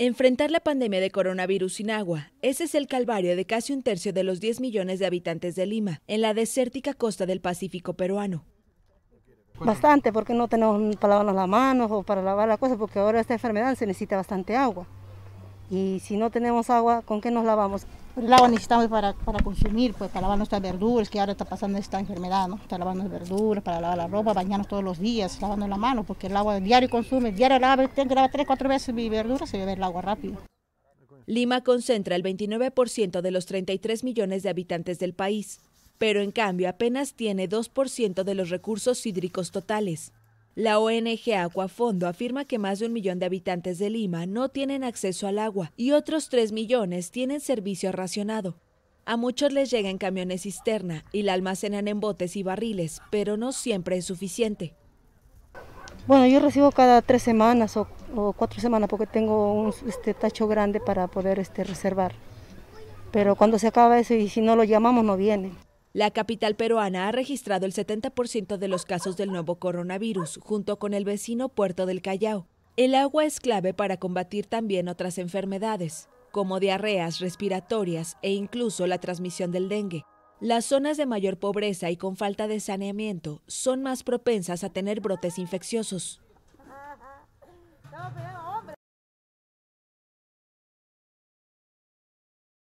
Enfrentar la pandemia de coronavirus sin agua, ese es el calvario de casi un tercio de los 10 millones de habitantes de Lima, en la desértica costa del Pacífico peruano. Bastante, porque no tenemos para lavarnos las manos o para lavar las cosas, porque ahora esta enfermedad se necesita bastante agua. Y si no tenemos agua, ¿con qué nos lavamos? El agua necesitamos para, consumir, pues para lavar nuestras verduras, que ahora está pasando esta enfermedad, ¿no? Está lavando las verduras, para lavar la ropa, bañarnos todos los días, lavando la mano, porque el agua diario consume, diario lava, tengo que lavar tres, cuatro veces mi verdura, se bebe el agua rápido. Lima concentra el 29% de los 33 millones de habitantes del país, pero en cambio apenas tiene 2% de los recursos hídricos totales. La ONG Fondo afirma que más de un millón de habitantes de Lima no tienen acceso al agua y otros tres millones tienen servicio racionado. A muchos les llegan en camiones cisterna y la almacenan en botes y barriles, pero no siempre es suficiente. Bueno, yo recibo cada tres semanas o, cuatro semanas porque tengo un este, tacho grande para poder este, reservar. Pero cuando se acaba eso y si no lo llamamos no viene. La capital peruana ha registrado el 70% de los casos del nuevo coronavirus, junto con el vecino puerto del Callao. El agua es clave para combatir también otras enfermedades, como diarreas respiratorias e incluso la transmisión del dengue. Las zonas de mayor pobreza y con falta de saneamiento son más propensas a tener brotes infecciosos.